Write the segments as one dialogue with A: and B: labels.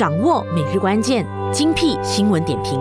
A: 掌握每日关键精辟新闻点评，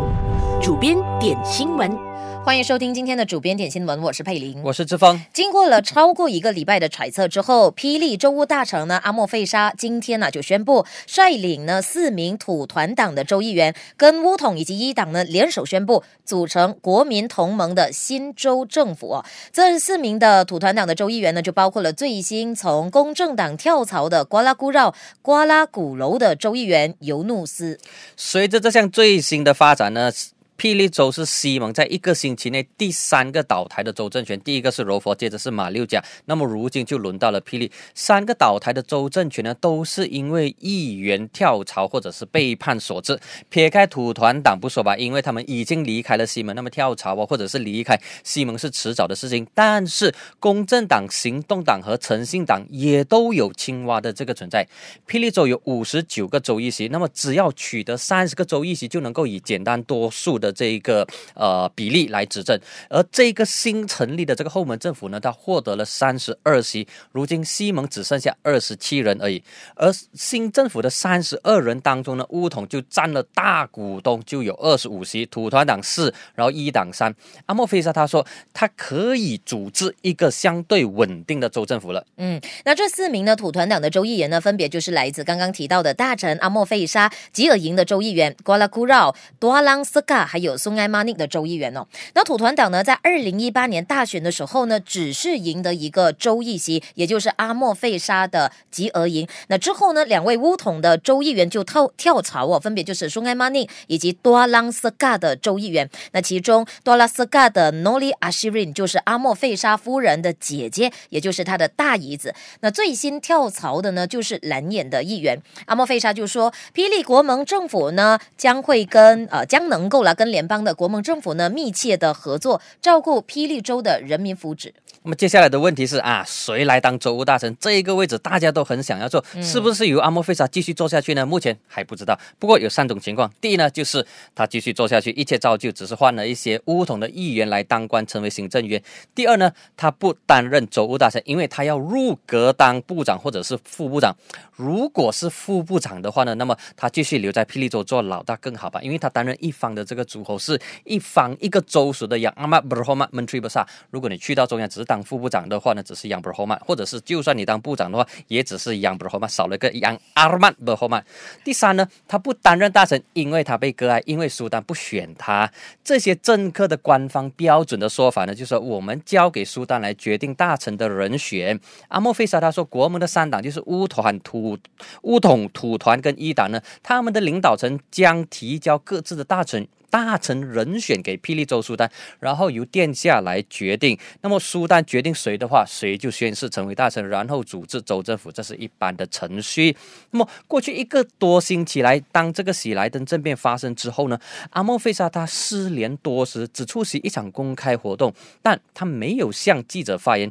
A: 主编点新闻。欢迎收听今天的主编点新闻，我是佩林，我是志峰。经过了超过一个礼拜的揣测之后，霹雳州务大臣呢阿莫费沙今天呢就宣布，率领呢四名土团党的州议员跟乌统以及一党呢联手宣布组成国民同盟的新州政府。这四名的土团党的州议员呢就包括了最新从公正党跳槽的瓜拉古绕、瓜拉古楼的州议员尤努斯。
B: 随着这项最新的发展呢。霹雳州是西蒙在一个星期内第三个倒台的州政权，第一个是柔佛，接着是马六甲，那么如今就轮到了霹雳。三个倒台的州政权呢，都是因为议员跳槽或者是背叛所致。撇开土团党不说吧，因为他们已经离开了西蒙，那么跳槽啊，或者是离开西蒙是迟早的事情。但是公正党、行动党和诚信党也都有青蛙的这个存在。霹雳州有五十九个州议席，那么只要取得三十个州议席就能够以简单多数的。这一个呃比例来指证，而这个新成立的这个后门政府呢，他获得了三十二席，如今西蒙只剩下二十七人而已。而新政府的三十二人当中呢，乌统就占了大股东，就有二十五席，土团党四，然后一党三。阿莫菲沙他说，他可以组织一个相对稳定的州政府了。
A: 嗯，那这四名呢，土团党的州议员呢，分别就是来自刚刚提到的大臣阿莫菲沙、吉尔营的州议员瓜拉库绕、多朗斯卡还。有松埃马尼的州议员哦。那土团党呢，在二零一八年大选的时候呢，只是赢得一个州议席，也就是阿莫费沙的吉而赢。那之后呢，两位乌统的州议员就跳跳槽哦，分别就是松埃马尼以及多拉斯嘎的州议员。那其中多拉斯嘎的 Noli Ashirin 就是阿莫费沙夫人的姐姐，也就是他的大姨子。那最新跳槽的呢，就是蓝眼的议员阿莫费沙就说，霹雳国盟政府呢，将会跟呃，将能够来跟。联邦的国盟政府呢，密切的合作，照顾霹雳州的人民福祉。
B: 那么接下来的问题是啊，谁来当州务大臣？这一个位置大家都很想要做，是不是由阿莫菲莎继续做下去呢？目前还不知道。不过有三种情况：第一呢，就是他继续做下去，一切照旧，只是换了一些乌统的议员来当官，成为行政员；第二呢，他不担任州务大臣，因为他要入阁当部长或者是副部长。如果是副部长的话呢，那么他继续留在霹雳州做老大更好吧，因为他担任一方的这个。诸侯是一方一个州属的杨阿曼布罗侯曼门崔布尔萨。如果你去到中央只是当副部长的话呢，只是杨布罗侯曼；或者是就算你当部长的话，也只是杨布罗侯曼，少了一个杨阿曼布罗侯曼。第三呢，他不担任大臣，因为他被割爱，因为苏丹不选他。这些政客的官方标准的说法呢，就说我们交给苏丹来决定大臣的人选。阿莫菲沙他说，国盟的三党就是乌团、土乌统、土团跟一党呢，他们的领导层将提交各自的大臣。大臣人选给霹雳州苏丹，然后由殿下来决定。那么苏丹决定谁的话，谁就宣誓成为大臣，然后组织州政府，这是一般的程序。那么过去一个多星期来，当这个喜来登政变发生之后呢，阿莫费沙他失联多时，只出席一场公开活动，但他没有向记者发言。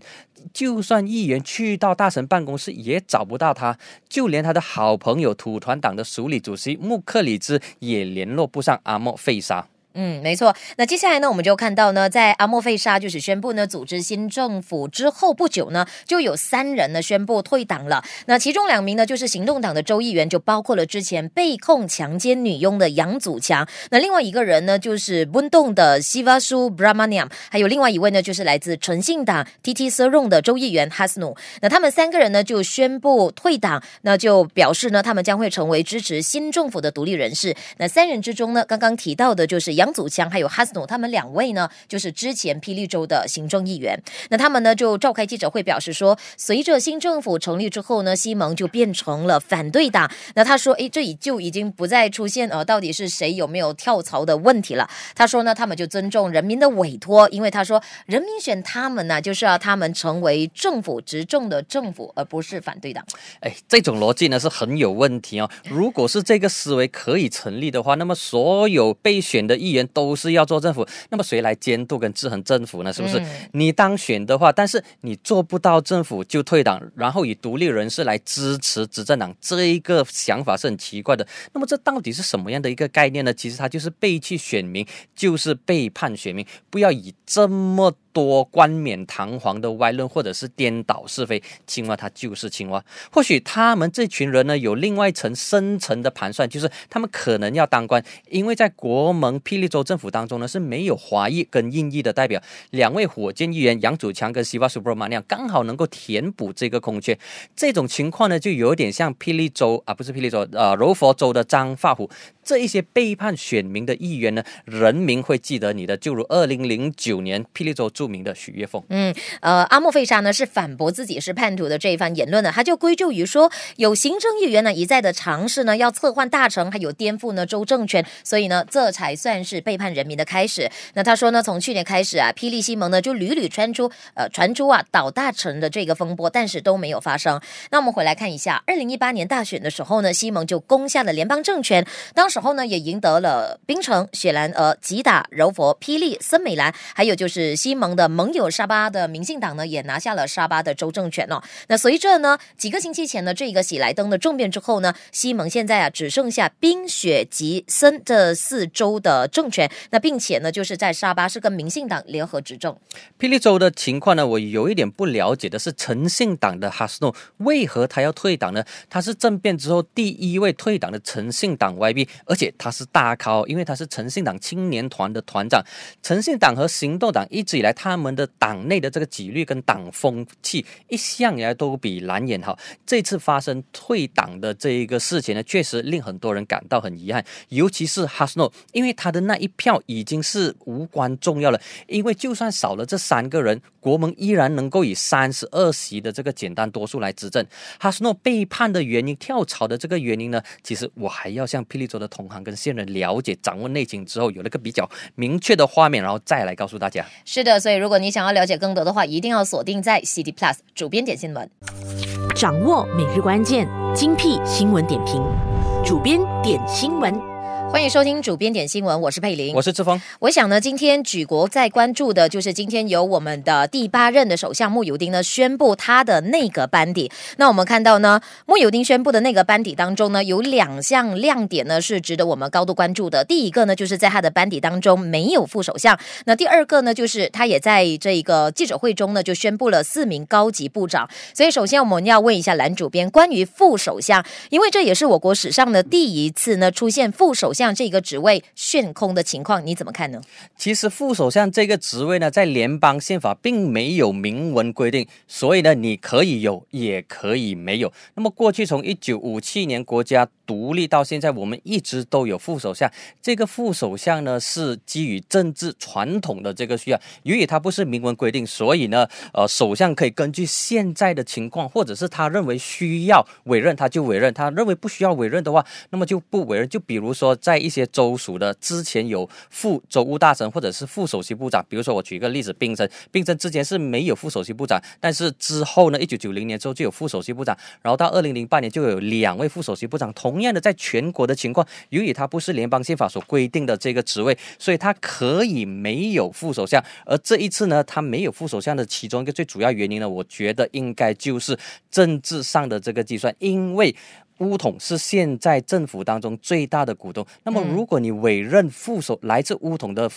B: 就算议员去到大臣办公室，也找不到他；就连他的好朋友土团党的署理主席穆克里兹也联络不上阿莫费沙。
A: 嗯，没错。那接下来呢，我们就看到呢，在阿莫费沙就是宣布呢组织新政府之后不久呢，就有三人呢宣布退党了。那其中两名呢，就是行动党的州议员，就包括了之前被控强奸女佣的杨祖强。那另外一个人呢，就是温洞的 a 瓦苏·布拉 i 尼 m 还有另外一位呢，就是来自诚信党 T T Serong 的州议员 Hasnu。那他们三个人呢就宣布退党，那就表示呢，他们将会成为支持新政府的独立人士。那三人之中呢，刚刚提到的就是杨。王祖强还有哈斯诺他们两位呢，就是之前霹雳州的行政议员。那他们呢就召开记者会，表示说，随着新政府成立之后呢，西蒙就变成了反对党。那他说，哎，这就已经不再出现呃，到底是谁有没有跳槽的问题了。他说呢，他们就尊重人民的委托，因为他说，人民选他们呢，就是要他们成为政府执政的政府，而不是反对党。
B: 哎，这种逻辑呢是很有问题哦。如果是这个思维可以成立的话，那么所有备选的议议员都是要做政府，那么谁来监督跟制衡政府呢？是不是你当选的话，但是你做不到政府就退党，然后以独立人士来支持执政党？这一个想法是很奇怪的。那么这到底是什么样的一个概念呢？其实他就是背弃选民，就是背叛选民。不要以这么。多冠冕堂皇的歪论，或者是颠倒是非，青蛙它就是青蛙。或许他们这群人呢，有另外一层深层的盘算，就是他们可能要当官，因为在国盟霹雳州政府当中呢，是没有华裔跟印裔的代表，两位火箭议员杨祖强跟西巴苏布马那样，刚好能够填补这个空缺。这种情况呢，就有点像霹雳州啊，不是霹雳州，呃柔佛州的张发虎，这一些背叛选民的议员呢，人民会记得你的。就如二零零九年霹雳州驻。名的许月凤，
A: 嗯，呃，阿莫费沙呢是反驳自己是叛徒的这一番言论的，他就归咎于说有行政议员呢一再的尝试呢要策换大臣，还有颠覆呢州政权，所以呢这才算是背叛人民的开始。那他说呢从去年开始啊，霹雳西蒙呢就屡屡传出呃传出啊倒大臣的这个风波，但是都没有发生。那我们回来看一下，二零一八年大选的时候呢，西蒙就攻下了联邦政权，当时候呢也赢得了冰城、雪兰莪、吉打、柔佛、霹雳、森美兰，还有就是西蒙。的盟友沙巴的民进党呢，也拿下了沙巴的州政权哦。那随着呢几个星期前的这一个喜来登的政变之后呢，西蒙现在啊只剩下冰雪吉森这四州的政权。那并且呢，就是在沙巴是跟民进党联合执政。
B: 霹雳州的情况呢，我有一点不了解的是，诚信党的哈斯诺为何他要退党呢？他是政变之后第一位退党的诚信党 y b 而且他是大咖，因为他是诚信党青年团的团长。诚信党和行动党一直以来。他们的党内的这个纪律跟党风气一向以来都比蓝眼好。这次发生退党的这一个事情呢，确实令很多人感到很遗憾，尤其是哈斯诺，因为他的那一票已经是无关重要了。因为就算少了这三个人，国盟依然能够以三十二席的这个简单多数来执政。哈斯诺背叛的原因、跳槽的这个原因呢，其实我还要向霹雳州的同行跟现任了解、掌握内情之后，有了个比较明确的画面，然后再来告诉大家。
A: 是的。所以如果你想要了解更多的话，一定要锁定在 CD Plus 主编点新闻，掌握每日关键精辟新闻点评，主编点新闻。欢迎收听主编点新闻，我是佩玲，我是志峰。我想呢，今天举国在关注的，就是今天由我们的第八任的首相穆尤丁呢宣布他的内阁班底。那我们看到呢，穆尤丁宣布的内阁班底当中呢，有两项亮点呢是值得我们高度关注的。第一个呢，就是在他的班底当中没有副首相；那第二个呢，就是他也在这个记者会中呢就宣布了四名高级部长。所以，首先我们要问一下蓝主编关于副首相，因为这也是我国史上的第一次呢出现副首。像这个职位悬空的情况你怎么看呢？其实副首
B: 相这个职位呢，在联邦宪法并没有明文规定，所以呢，你可以有也可以没有。那么过去从一九五七年国家独立到现在，我们一直都有副首相。这个副首相呢，是基于政治传统的这个需要。由于它不是明文规定，所以呢，呃，首相可以根据现在的情况，或者是他认为需要委任他就委任，他认为不需要委任的话，那么就不委任。就比如说。在一些州属的之前有副州务大臣或者是副首席部长，比如说我举一个例子，宾城，宾城之前是没有副首席部长，但是之后呢，一九九零年之后就有副首席部长，然后到二零零八年就有两位副首席部长。同样的，在全国的情况，由于他不是联邦宪法所规定的这个职位，所以他可以没有副首相。而这一次呢，他没有副首相的其中一个最主要原因呢，我觉得应该就是政治上的这个计算，因为。乌统是现在政府当中最大的股东。那么，如果你委任副首来自乌统的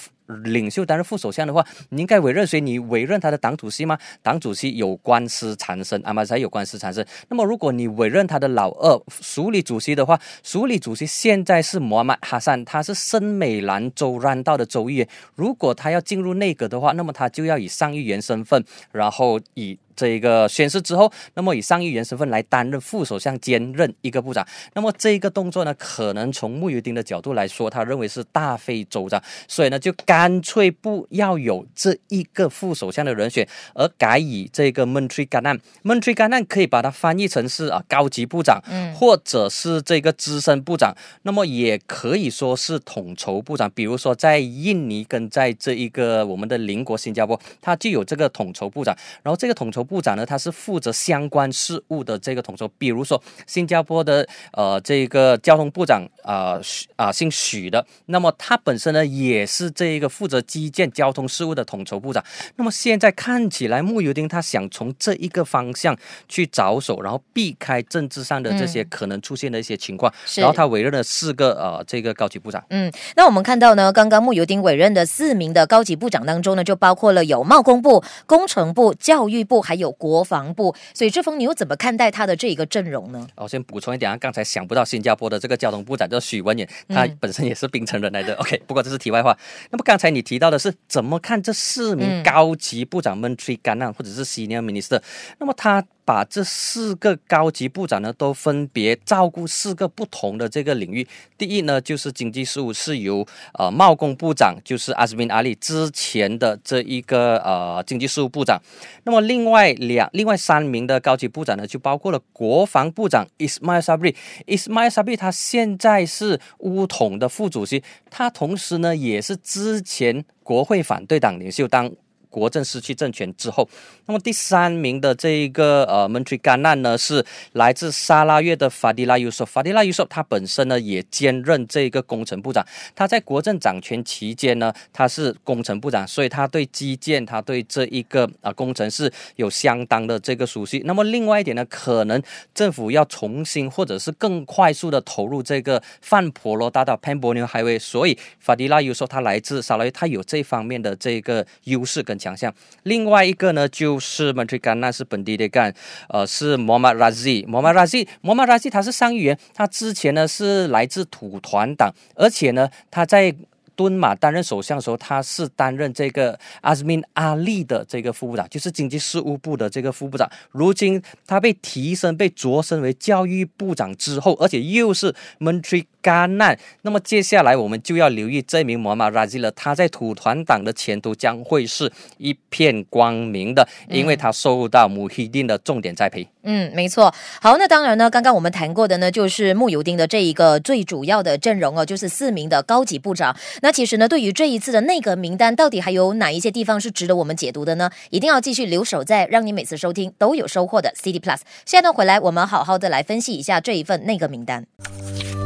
B: 领袖担任副首相的话，你应该委任谁？你委任他的党主席吗？党主席有官司缠身，阿马才有官司缠身。那么，如果你委任他的老二署理主席的话，署理主席现在是摩尔马哈桑，他是森美兰州端道的州议员。如果他要进入内阁的话，那么他就要以上议员身份，然后以。这一个宣誓之后，那么以上议员身份来担任副首相兼任一个部长。那么这一个动作呢，可能从穆尤丁的角度来说，他认为是大费周章，所以呢，就干脆不要有这一个副首相的人选，而改以这个 m e n t r a 孟 r 甘 g a n a 旦可以把它翻译成是啊高级部长，嗯，或者是这个资深部长，那么也可以说是统筹部长。比如说在印尼跟在这一个我们的邻国新加坡，他就有这个统筹部长，然后这个统筹。部长呢，他是负责相关事务的这个统筹，比如说新加坡的呃这个交通部长啊，啊姓许的，那么他本身呢也是这一个负责基建交通事务的统筹部长。那么现在看起来，穆尤丁他想从这一个方向去着手，然后避开政治上的这些可能出现的一些情况，然后他委任了四个呃这个高级部长。
A: 嗯，那我们看到呢，刚刚穆尤丁委任的四名的高级部长当中呢，就包括了有贸工部、工程部、教育部。还有国防部，所以这封你又怎么看待他的这一个阵容呢？
B: 我先补充一点，啊，刚才想不到新加坡的这个交通部长叫许文远，他本身也是槟城人来的。OK，不过这是题外话。那么刚才你提到的是怎么看这四名高级部长 m i n i g a n 干案或者是 Senior Minister，那么他。把这四个高级部长呢，都分别照顾四个不同的这个领域。第一呢，就是经济事务是由呃贸工部长，就是阿斯宾阿利之前的这一个呃经济事务部长。那么另外两另外三名的高级部长呢，就包括了国防部长 Ismail Sabri。Ismail Sabri 他现在是乌统的副主席，他同时呢也是之前国会反对党领袖当国政失去政权之后，那么第三名的这一个呃，m n t r 蒙 a n a 呢，是来自沙拉越的 Fadila Yusuf。法迪 l 尤索。法 u s 尤索他本身呢也兼任这个工程部长。他在国政掌权期间呢，他是工程部长，所以他对基建，他对这一个啊工程是有相当的这个熟悉。那么另外一点呢，可能政府要重新或者是更快速的投入这个范婆罗大道 （Pan b o n e Highway），所以法迪拉尤索他来自沙拉越，他有这方面的这个优势跟。强项。另外一个呢，就是孟退干，那是本地的干，呃，是 r a 拉西，m 马拉西，r a 拉西，他是上议员，他之前呢是来自土团党，而且呢他在。敦马担任首相的时候，他是担任这个阿斯敏阿利的这个副部长，就是经济事务部的这个副部长。如今他被提升，被擢升为教育部长之后，而且又是 m i n t r y 干难，那么接下来我们就要留意这名摩马拉基了，他在土团党的前途将会是一片光明的，因为他受到穆希丁的重点栽
A: 培。嗯，没错。好，那当然呢，刚刚我们谈过的呢，就是穆尤丁的这一个最主要的阵容哦，就是四名的高级部长。那其实呢，对于这一次的内阁名单，到底还有哪一些地方是值得我们解读的呢？一定要继续留守在，让你每次收听都有收获的 c d Plus。现在呢，回来我们好好的来分析一下这一份内阁名单，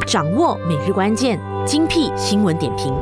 A: 掌握每日关键，精辟新闻点评，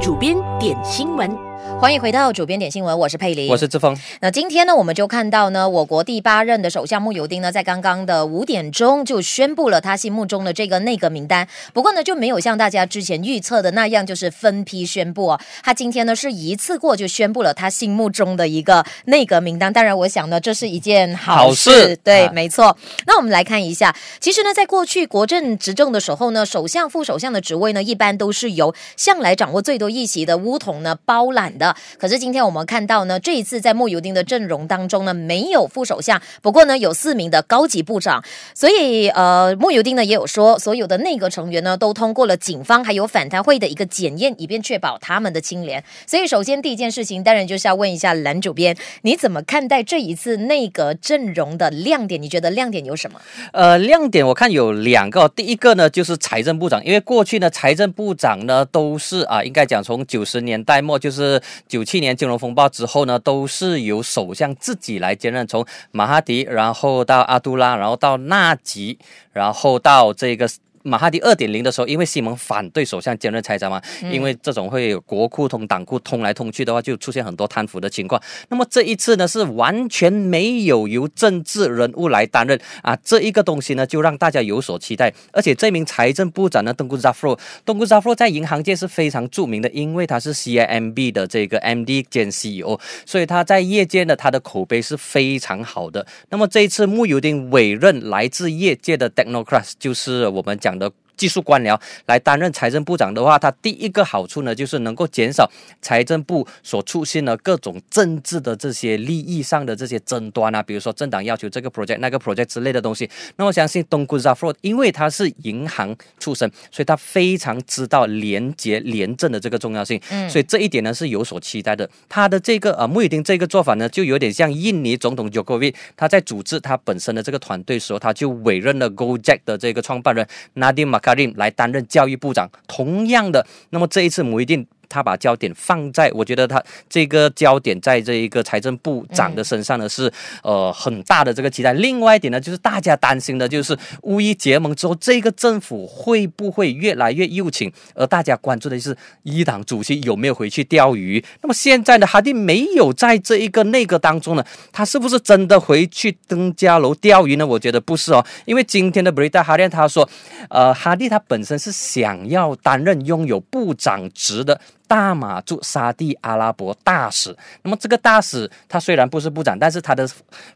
A: 主编点新闻。欢迎回到主编点新闻，我是佩林，我是志峰。那今天呢，我们就看到呢，我国第八任的首相穆尤丁呢，在刚刚的五点钟就宣布了他心目中的这个内阁名单。不过呢，就没有像大家之前预测的那样，就是分批宣布。他今天呢是一次过就宣布了他心目中的一个内阁名单。当然，我想呢，这是一件好事。对，没错。那我们来看一下，其实呢，在过去国政执政的时候呢，首相、副首相的职位呢，一般都是由向来掌握最多议席的乌统呢包揽的。可是今天我们看到呢，这一次在莫尤丁的阵容当中呢，没有副首相，不过呢有四名的高级部长。所以呃，莫尤丁呢也有说，所有的内阁成员呢都通过了警方还有反贪会的一个检验，以便确保他们的清廉。所以首先第一件事情，当然就是要问一下蓝主编，你怎么看待这一次内阁阵容的亮点？你觉得亮点有什么？
B: 呃，亮点我看有两个，第一个呢就是财政部长，因为过去呢财政部长呢都是啊，应该讲从九十年代末就是。九七年金融风暴之后呢，都是由首相自己来兼任，从马哈迪，然后到阿杜拉，然后到纳吉，然后到这个。马哈迪二点零的时候，因为西蒙反对首相兼任财长嘛，因为这种会有国库通、党库通来通去的话，就出现很多贪腐的情况。那么这一次呢，是完全没有由政治人物来担任啊，这一个东西呢，就让大家有所期待。而且这名财政部长呢，东古扎弗，东古扎弗在银行界是非常著名的，因为他是 CIMB 的这个 MD 兼 CEO，所以他在业界呢，他的口碑是非常好的。那么这一次穆尤丁委任来自业界的 Dekno c c r a s s 就是我们讲。chẳng được 技术官僚来担任财政部长的话，他第一个好处呢，就是能够减少财政部所出现的各种政治的这些利益上的这些争端啊，比如说政党要求这个 project、那个 project 之类的东西。那我相信东古扎弗，因为他是银行出身，所以他非常知道廉洁廉政的这个重要性，所以这一点呢是有所期待的。他的这个呃穆伊丁这个做法呢，就有点像印尼总统 j o k o v i 他在组织他本身的这个团队时候，他就委任了 Go Jack 的这个创办人 Nadim 纳丁马 a 来担任教育部长，同样的，那么这一次母仪殿。他把焦点放在我觉得他这个焦点在这一个财政部长的身上呢，是呃很大的这个期待。另外一点呢，就是大家担心的就是乌伊结盟之后，这个政府会不会越来越右倾？而大家关注的是，伊朗主席有没有回去钓鱼？那么现在呢，哈蒂没有在这一个内阁当中呢，他是不是真的回去登加楼钓鱼呢？我觉得不是哦，因为今天的布雷达哈利他说，呃，哈蒂他本身是想要担任拥有部长职的。大马驻沙地阿拉伯大使，那么这个大使他虽然不是部长，但是他的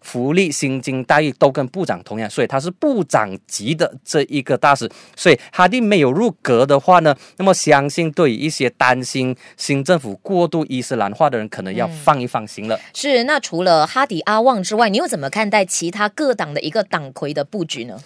B: 福利、薪金待遇都跟部长同样，所以他是部长级的这一个大使。所以哈迪没有入阁的话呢，那么相信对于一些担心新政府过度伊斯兰化的人，可能要放一放心了。
A: 是，那除了哈迪阿旺之外，你又怎么看待其他各党的一个党魁的布局呢？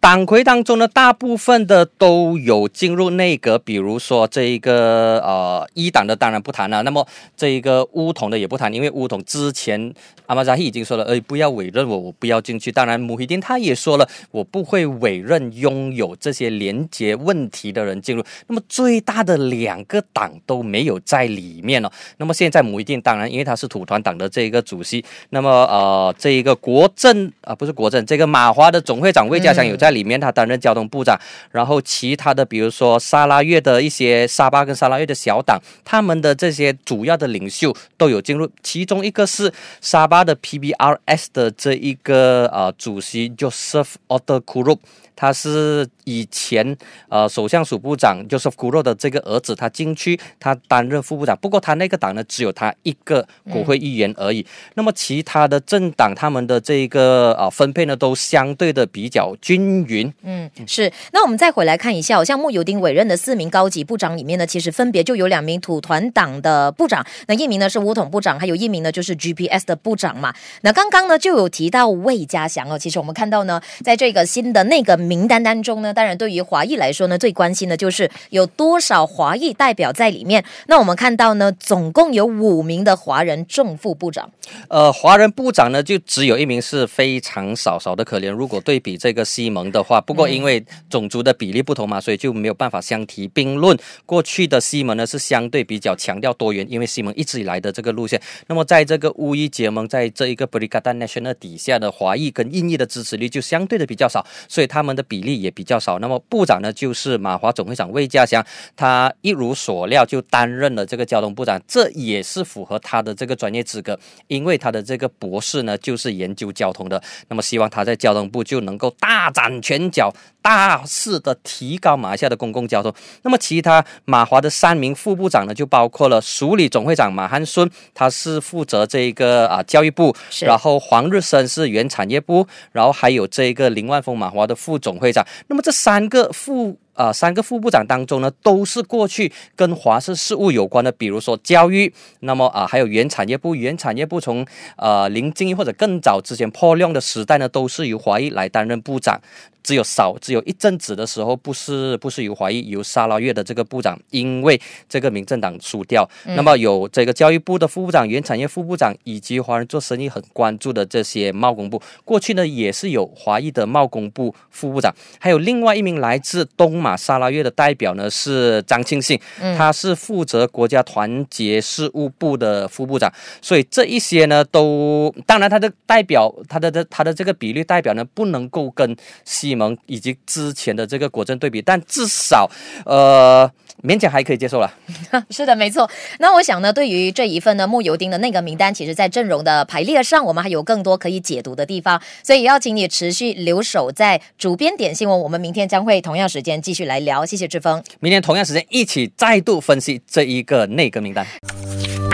B: 党魁当中呢，大部分的都有进入内阁，比如说这一个呃一党的当然不谈了，那么这一个乌统的也不谈，因为乌统之前阿玛扎希已经说了，哎不要委任我，我不要进去。当然穆希丁他也说了，我不会委任拥有这些廉洁问题的人进入。那么最大的两个党都没有在里面了。那么现在穆希丁当然因为他是土团党的这一个主席，那么呃这一个国政啊不是国政，这个马华的总会长魏家祥有在。在里面，他担任交通部长。然后其他的，比如说沙拉越的一些沙巴跟沙拉越的小党，他们的这些主要的领袖都有进入。其中一个是沙巴的 PBRs 的这一个啊，主席 Joseph o t t o k u r u 他是以前呃首相署部长 Joseph o k u r u 的这个儿子，他进去，他担任副部长。不过他那个党呢，只有他一个国会议员而已。那么其他的政党，他们的这一个啊分配呢，都相对的比较均。云
A: 嗯是，那我们再回来看一下，像穆尤丁委任的四名高级部长里面呢，其实分别就有两名土团党的部长，那一名呢是乌统部长，还有一名呢就是 GPS 的部长嘛。那刚刚呢就有提到魏家祥哦，其实我们看到呢，在这个新的那个名单当中呢，当然对于华裔来说呢，最关心的就是有多少华裔代表在里面。那我们看到呢，总共有五名的华人正副部长，
B: 呃，华人部长呢就只有一名是非常少少的可怜。如果对比这个西蒙。的话，不过因为种族的比例不同嘛，所以就没有办法相提并论。过去的西蒙呢是相对比较强调多元，因为西蒙一直以来的这个路线。那么在这个乌伊结盟，在这一个 b i r i g a d a National 底下的华裔跟印裔的支持率就相对的比较少，所以他们的比例也比较少。那么部长呢就是马华总会长魏家祥，他一如所料就担任了这个交通部长，这也是符合他的这个专业资格，因为他的这个博士呢就是研究交通的。那么希望他在交通部就能够大展。拳脚大肆的提高马下的公共交通，那么其他马华的三名副部长呢，就包括了署理总会长马汉孙，他是负责这一个啊教育部，然后黄日升是原产业部，然后还有这一个林万峰马华的副总会长，那么这三个副。啊，三个副部长当中呢，都是过去跟华氏事务有关的，比如说教育，那么啊，还有原产业部，原产业部从呃林进或者更早之前破量的时代呢，都是由华裔来担任部长。只有少只有一阵子的时候，不是不是有华裔，由沙拉越的这个部长，因为这个民政党输掉，那么有这个教育部的副部长、原产业副部长以及华人做生意很关注的这些贸工部，过去呢也是有华裔的贸工部副部长，还有另外一名来自东马沙拉越的代表呢是张庆信，他是负责国家团结事务部的副部长，所以这一些呢都，当然他的代表他的的他的这个比例代表呢不能够跟西。以及之前的这个果真对比，但至少，呃，勉强还可以接受了。
A: 是的，没错。那我想呢，对于这一份呢木油丁的内阁名单，其实在阵容的排列上，我们还有更多可以解读的地方。所以要请你持续留守在主编点新闻，我们明天将会同样时间继续来聊。谢谢志峰，
B: 明天同样时间一起再度分析这一个内阁名单，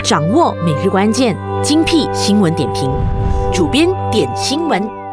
A: 掌握每日关键精辟新闻点评，主编点新闻。